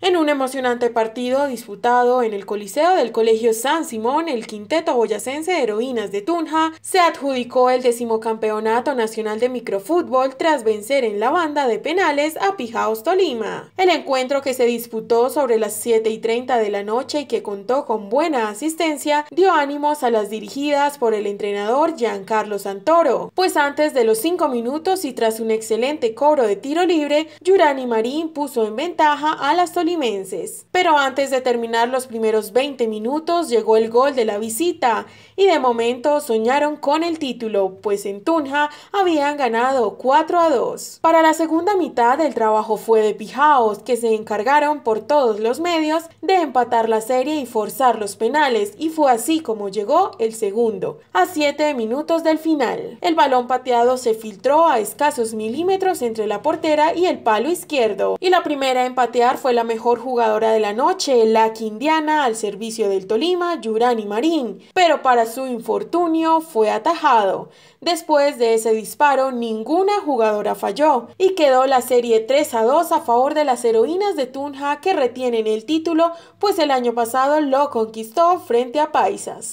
En un emocionante partido disputado en el Coliseo del Colegio San Simón, el quinteto boyacense de Heroínas de Tunja se adjudicó el décimo campeonato nacional de microfútbol tras vencer en la banda de penales a Pijaos Tolima. El encuentro que se disputó sobre las 7 y 30 de la noche y que contó con buena asistencia dio ánimos a las dirigidas por el entrenador Giancarlo Santoro, pues antes de los 5 minutos y tras un excelente cobro de tiro libre, Yurani Marín puso en ventaja a las pero antes de terminar los primeros 20 minutos llegó el gol de la visita y de momento soñaron con el título, pues en Tunja habían ganado 4 a 2. Para la segunda mitad el trabajo fue de Pijaos, que se encargaron por todos los medios de empatar la serie y forzar los penales y fue así como llegó el segundo, a 7 minutos del final. El balón pateado se filtró a escasos milímetros entre la portera y el palo izquierdo y la primera en patear fue la mejor jugadora de la noche, la quindiana al servicio del Tolima, Yurani Marín, pero para su infortunio fue atajado. Después de ese disparo, ninguna jugadora falló y quedó la serie 3 a 2 a favor de las heroínas de Tunja que retienen el título, pues el año pasado lo conquistó frente a Paisas.